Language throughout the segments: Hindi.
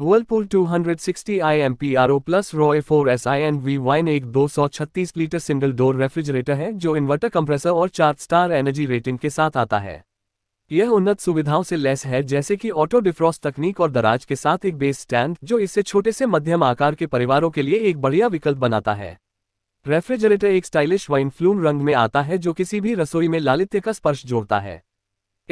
Whirlpool 260 hundred plus Roy four S I N V wine एक 236 लीटर सिंगल डोर रेफ्रिजरेटर है जो इन्वर्टर कंप्रेसर और चार स्टार एनर्जी रेटिंग के साथ आता है यह उन्नत सुविधाओं से लैस है जैसे कि ऑटो डिफ्रॉस तकनीक और दराज के साथ एक बेस स्टैंड जो इससे छोटे से मध्यम आकार के परिवारों के लिए एक बढ़िया विकल्प बनाता है रेफ्रिजरेटर एक स्टाइलिश वाइन फ्लूम रंग में आता है जो किसी भी रसोई में लालित्य का स्पर्श जोड़ता है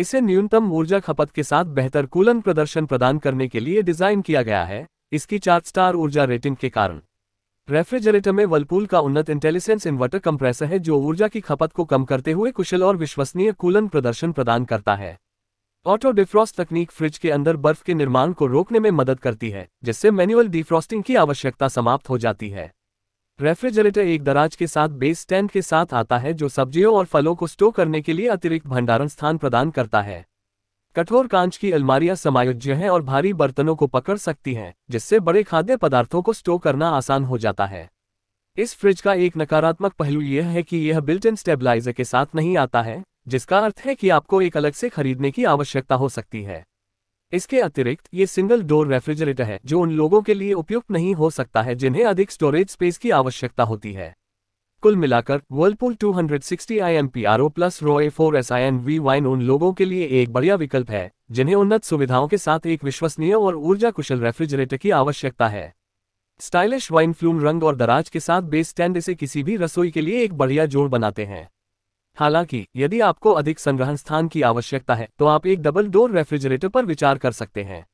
इसे न्यूनतम ऊर्जा खपत के साथ बेहतर कूलन प्रदर्शन प्रदान करने के लिए डिजाइन किया गया है इसकी चार स्टार ऊर्जा रेटिंग के कारण रेफ्रिजरेटर में वलपूल का उन्नत इंटेलिजेंस इन्वर्टर कंप्रेसर है जो ऊर्जा की खपत को कम करते हुए कुशल और विश्वसनीय कूलन प्रदर्शन प्रदान करता है ऑटो डिफ्रॉस्ट तकनीक फ्रिज के अंदर बर्फ के निर्माण को रोकने में मदद करती है जिससे मैनुअल डिफ्रॉस्टिंग की आवश्यकता समाप्त हो जाती है रेफ्रिजरेटर एक दराज के साथ बेस स्टैंड के साथ आता है जो सब्जियों और फलों को स्टोर करने के लिए अतिरिक्त भंडारण स्थान प्रदान करता है कठोर कांच की अलमारियां समायोज्य हैं और भारी बर्तनों को पकड़ सकती हैं जिससे बड़े खाद्य पदार्थों को स्टोर करना आसान हो जाता है इस फ्रिज का एक नकारात्मक पहलू यह है कि यह बिल्ट इन स्टेबलाइजर के साथ नहीं आता है जिसका अर्थ है कि आपको एक अलग से खरीदने की आवश्यकता हो सकती है इसके अतिरिक्त ये सिंगल डोर रेफ्रिजरेटर है जो उन लोगों के लिए उपयुक्त नहीं हो सकता है जिन्हें अधिक स्टोरेज स्पेस की आवश्यकता होती है कुल मिलाकर Whirlpool 260 O plus Roy four S I N V wine उन लोगों के लिए एक बढ़िया विकल्प है जिन्हें उन्नत सुविधाओं के साथ एक विश्वसनीय और ऊर्जा कुशल रेफ्रिजरेटर की आवश्यकता है स्टाइलिश वाइन फ्लूम रंग और दराज के साथ बेस स्टैंड इसे किसी भी रसोई के लिए एक बढ़िया जोड़ बनाते हैं हालांकि यदि आपको अधिक संग्रहण स्थान की आवश्यकता है तो आप एक डबल डोर रेफ्रिजरेटर पर विचार कर सकते हैं